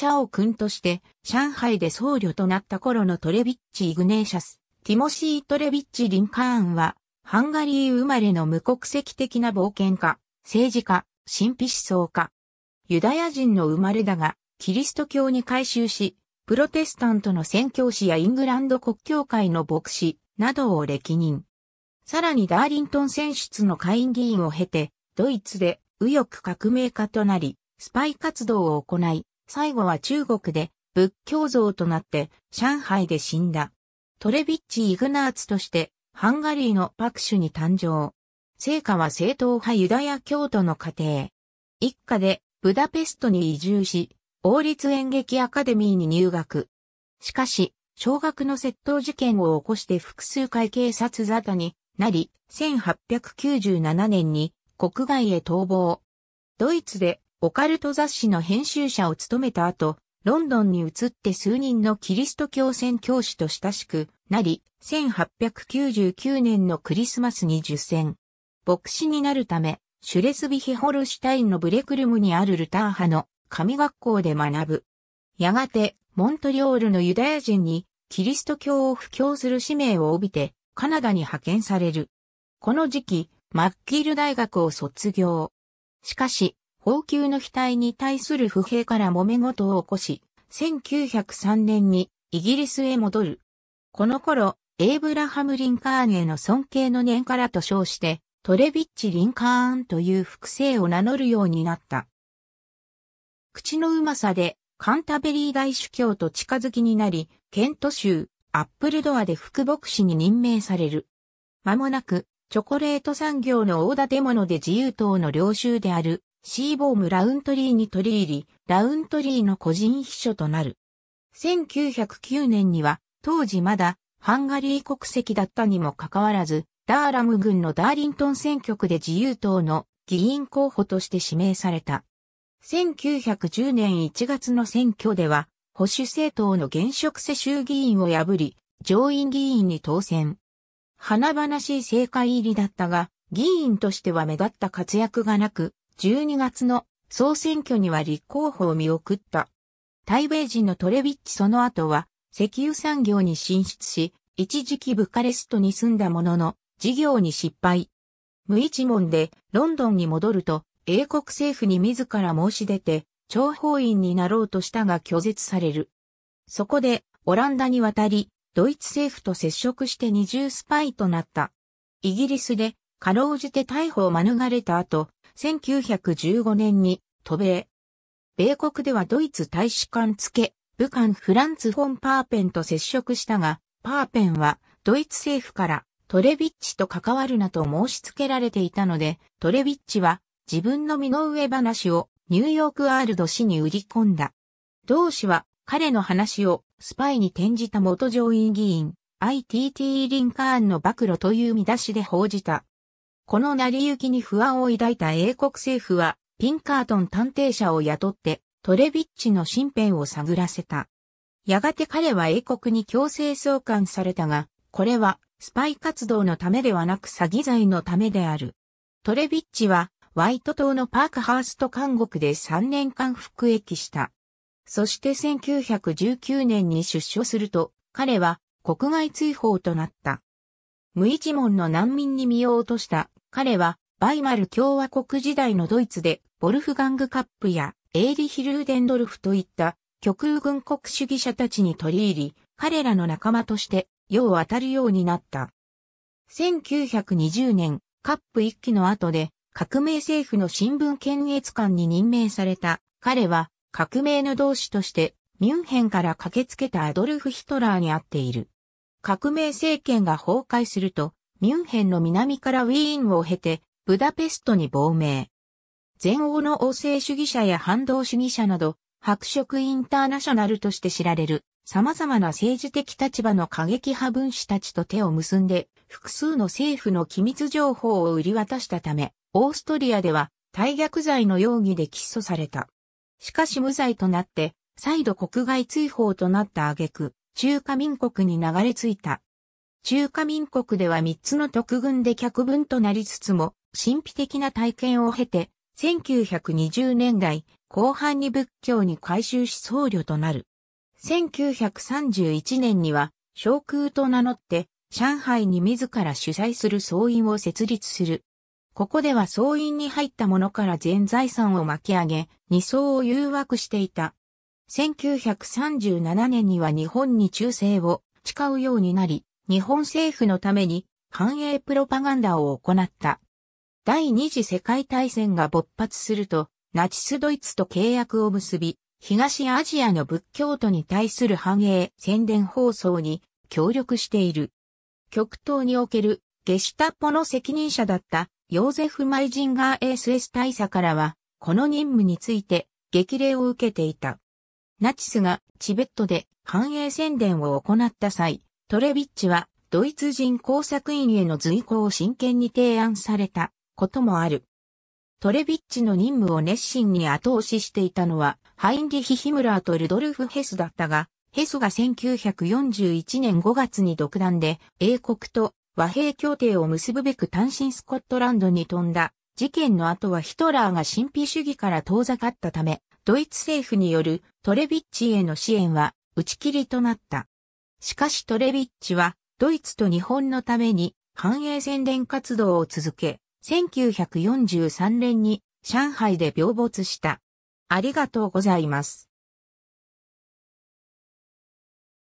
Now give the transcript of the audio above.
チャオ君として、上海で僧侶となった頃のトレビッチ・イグネーシャス、ティモシー・トレビッチ・リンカーンは、ハンガリー生まれの無国籍的な冒険家、政治家、神秘思想家。ユダヤ人の生まれだが、キリスト教に改宗し、プロテスタントの宣教師やイングランド国教会の牧師などを歴任。さらにダーリントン選出の下院議員を経て、ドイツで右翼革命家となり、スパイ活動を行い、最後は中国で仏教像となって上海で死んだ。トレビッチ・イグナーツとしてハンガリーのパクシュに誕生。聖火は正統派ユダヤ教徒の家庭。一家でブダペストに移住し、王立演劇アカデミーに入学。しかし、小学の窃盗事件を起こして複数回警察沙汰になり、1897年に国外へ逃亡。ドイツでオカルト雑誌の編集者を務めた後、ロンドンに移って数人のキリスト教宣教師と親しくなり、1899年のクリスマスに受選。牧師になるため、シュレスビヒホルシュタインのブレクルムにあるルター派の神学校で学ぶ。やがて、モントリオールのユダヤ人に、キリスト教を布教する使命を帯びて、カナダに派遣される。この時期、マッキール大学を卒業。しかし、宝球の額に対する不平から揉め事を起こし、1903年にイギリスへ戻る。この頃、エイブラハム・リンカーンへの尊敬の念からと称して、トレビッチ・リンカーンという複製を名乗るようになった。口のうまさで、カンタベリー大主教と近づきになり、ケント州、アップルドアで副牧師に任命される。間もなく、チョコレート産業の大建物で自由党の領収であるシーボーム・ラウントリーに取り入り、ラウントリーの個人秘書となる。1909年には、当時まだ、ハンガリー国籍だったにもかかわらず、ダーラム軍のダーリントン選挙区で自由党の議員候補として指名された。1910年1月の選挙では、保守政党の現職世襲議員を破り、上院議員に当選。華々しい政界入りだったが、議員としては目立った活躍がなく、12月の総選挙には立候補を見送った。台米人のトレビッチその後は石油産業に進出し、一時期ブカレストに住んだものの事業に失敗。無一文でロンドンに戻ると英国政府に自ら申し出て諜報員になろうとしたが拒絶される。そこでオランダに渡り、ドイツ政府と接触して二重スパイとなった。イギリスでかろうじて逮捕を免れた後、1915年に渡米。米国ではドイツ大使館付け、武漢フランツ・フォン・パーペンと接触したが、パーペンはドイツ政府からトレビッチと関わるなと申し付けられていたので、トレビッチは自分の身の上話をニューヨーク・アールド氏に売り込んだ。同氏は彼の話をスパイに転じた元上院議員 ITT リンカーンの暴露という見出しで報じた。この成り行きに不安を抱いた英国政府は、ピンカートン探偵者を雇って、トレビッチの身辺を探らせた。やがて彼は英国に強制送還されたが、これはスパイ活動のためではなく詐欺罪のためである。トレビッチは、ワイト島のパークハースト監獄で3年間服役した。そして1919年に出所すると、彼は国外追放となった。無一文の難民に身を落とした彼は、バイマル共和国時代のドイツで、ボルフガングカップや、エーリヒ・ルーデンドルフといった、極右軍国主義者たちに取り入り、彼らの仲間として、世を当たるようになった。1920年、カップ1期の後で、革命政府の新聞検閲官に任命された、彼は、革命の同志として、ミュンヘンから駆けつけたアドルフ・ヒトラーに会っている。革命政権が崩壊すると、ミュンヘンの南からウィーンを経て、ブダペストに亡命。前欧の王政主義者や反動主義者など、白色インターナショナルとして知られる、様々な政治的立場の過激派分子たちと手を結んで、複数の政府の機密情報を売り渡したため、オーストリアでは、大逆罪の容疑で起訴された。しかし無罪となって、再度国外追放となった挙句、中華民国に流れ着いた。中華民国では三つの特軍で客分となりつつも、神秘的な体験を経て、1920年代後半に仏教に改宗し僧侶となる。1931年には、小空と名乗って、上海に自ら主催する僧院を設立する。ここでは僧院に入った者から全財産を巻き上げ、二僧を誘惑していた。1937年には日本に忠誠を誓うようになり、日本政府のために反栄プロパガンダを行った。第二次世界大戦が勃発すると、ナチスドイツと契約を結び、東アジアの仏教徒に対する反栄宣伝放送に協力している。極東におけるゲシュタポの責任者だったヨーゼフ・マイジンガー SS 大佐からは、この任務について激励を受けていた。ナチスがチベットで反栄宣伝を行った際、トレビッチは、ドイツ人工作員への随行を真剣に提案されたこともある。トレビッチの任務を熱心に後押ししていたのは、ハインリヒ・ヒムラーとルドルフ・ヘスだったが、ヘスが1941年5月に独断で英国と和平協定を結ぶべく単身スコットランドに飛んだ事件の後はヒトラーが神秘主義から遠ざかったため、ドイツ政府によるトレビッチへの支援は打ち切りとなった。しかしトレビッチは、ドイツと日本のために繁栄宣伝活動を続け、1943年に上海で病没した。ありがとうございます。